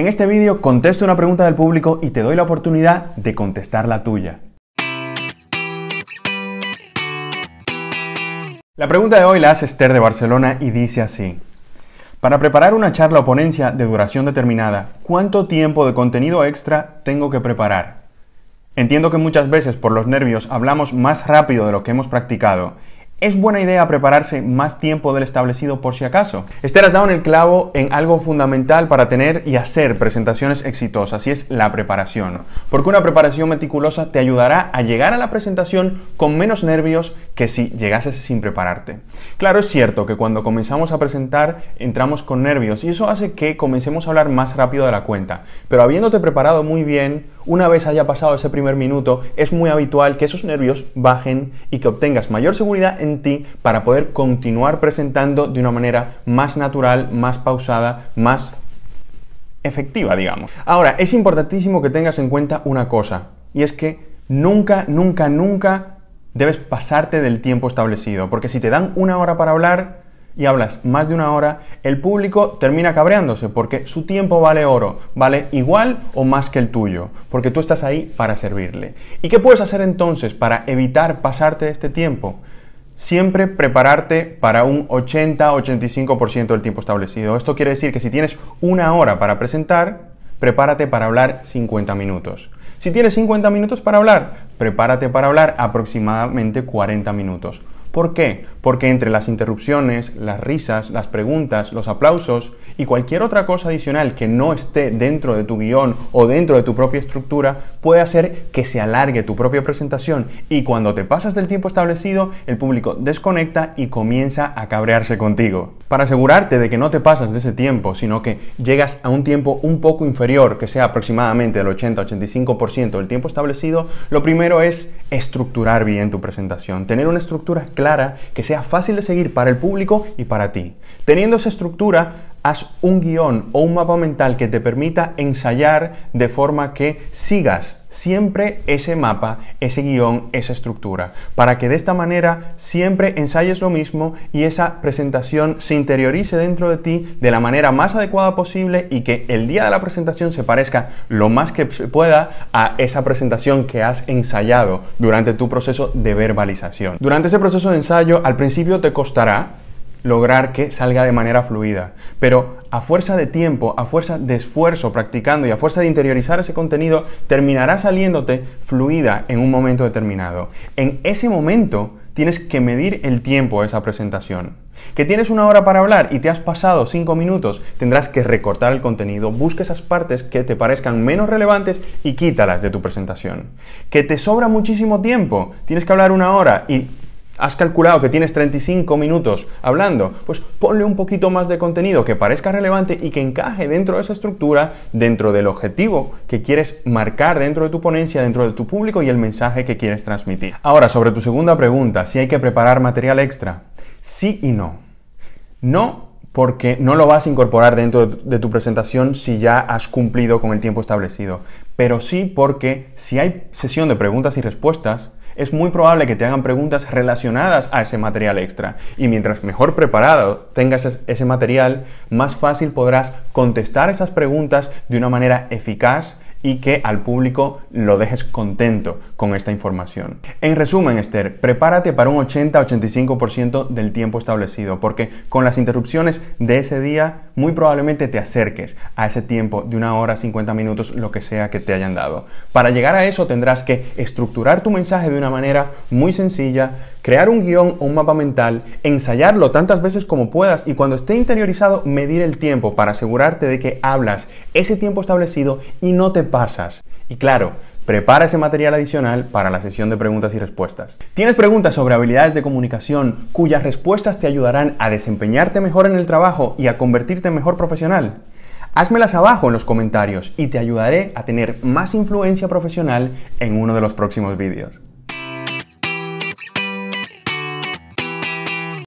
En este vídeo contesto una pregunta del público y te doy la oportunidad de contestar la tuya. La pregunta de hoy la hace Esther de Barcelona y dice así. Para preparar una charla o ponencia de duración determinada, ¿cuánto tiempo de contenido extra tengo que preparar? Entiendo que muchas veces por los nervios hablamos más rápido de lo que hemos practicado es buena idea prepararse más tiempo del establecido por si acaso. Esther has dado en el clavo en algo fundamental para tener y hacer presentaciones exitosas, y es la preparación. Porque una preparación meticulosa te ayudará a llegar a la presentación con menos nervios que si llegases sin prepararte. Claro, es cierto que cuando comenzamos a presentar entramos con nervios y eso hace que comencemos a hablar más rápido de la cuenta. Pero habiéndote preparado muy bien, una vez haya pasado ese primer minuto, es muy habitual que esos nervios bajen y que obtengas mayor seguridad en ti para poder continuar presentando de una manera más natural, más pausada, más efectiva, digamos. Ahora, es importantísimo que tengas en cuenta una cosa, y es que nunca, nunca, nunca debes pasarte del tiempo establecido, porque si te dan una hora para hablar y hablas más de una hora, el público termina cabreándose, porque su tiempo vale oro, vale igual o más que el tuyo, porque tú estás ahí para servirle. ¿Y qué puedes hacer entonces para evitar pasarte de este tiempo? siempre prepararte para un 80-85% del tiempo establecido. Esto quiere decir que si tienes una hora para presentar, prepárate para hablar 50 minutos. Si tienes 50 minutos para hablar, prepárate para hablar aproximadamente 40 minutos. ¿Por qué? Porque entre las interrupciones, las risas, las preguntas, los aplausos y cualquier otra cosa adicional que no esté dentro de tu guión o dentro de tu propia estructura puede hacer que se alargue tu propia presentación y cuando te pasas del tiempo establecido el público desconecta y comienza a cabrearse contigo. Para asegurarte de que no te pasas de ese tiempo, sino que llegas a un tiempo un poco inferior, que sea aproximadamente el 80-85% del tiempo establecido, lo primero es estructurar bien tu presentación, tener una estructura que sea fácil de seguir para el público y para ti. Teniendo esa estructura, haz un guión o un mapa mental que te permita ensayar de forma que sigas siempre ese mapa, ese guión, esa estructura, para que de esta manera siempre ensayes lo mismo y esa presentación se interiorice dentro de ti de la manera más adecuada posible y que el día de la presentación se parezca lo más que se pueda a esa presentación que has ensayado durante tu proceso de verbalización. Durante ese proceso de ensayo al principio te costará, lograr que salga de manera fluida. Pero a fuerza de tiempo, a fuerza de esfuerzo practicando y a fuerza de interiorizar ese contenido, terminará saliéndote fluida en un momento determinado. En ese momento tienes que medir el tiempo de esa presentación. Que tienes una hora para hablar y te has pasado cinco minutos, tendrás que recortar el contenido, busca esas partes que te parezcan menos relevantes y quítalas de tu presentación. Que te sobra muchísimo tiempo, tienes que hablar una hora y has calculado que tienes 35 minutos hablando, pues ponle un poquito más de contenido que parezca relevante y que encaje dentro de esa estructura, dentro del objetivo que quieres marcar dentro de tu ponencia, dentro de tu público y el mensaje que quieres transmitir. Ahora, sobre tu segunda pregunta, si hay que preparar material extra, sí y no. No porque no lo vas a incorporar dentro de tu presentación si ya has cumplido con el tiempo establecido, pero sí porque si hay sesión de preguntas y respuestas, es muy probable que te hagan preguntas relacionadas a ese material extra. Y mientras mejor preparado tengas ese, material, más fácil podrás contestar esas preguntas de una manera eficaz y que al público lo dejes contento con esta información. En resumen, Esther, prepárate para un 80-85% del tiempo establecido, porque con las interrupciones de ese día muy probablemente te acerques a ese tiempo de una hora, 50 minutos, lo que sea que te hayan dado. Para llegar a eso tendrás que estructurar tu mensaje de una manera muy sencilla, crear un guión o un mapa mental, ensayarlo tantas veces como puedas y cuando esté interiorizado medir el tiempo para asegurarte de que hablas ese tiempo establecido y no te pasas. Y claro, Prepara ese material adicional para la sesión de preguntas y respuestas. ¿Tienes preguntas sobre habilidades de comunicación cuyas respuestas te ayudarán a desempeñarte mejor en el trabajo y a convertirte en mejor profesional? Házmelas abajo en los comentarios y te ayudaré a tener más influencia profesional en uno de los próximos vídeos.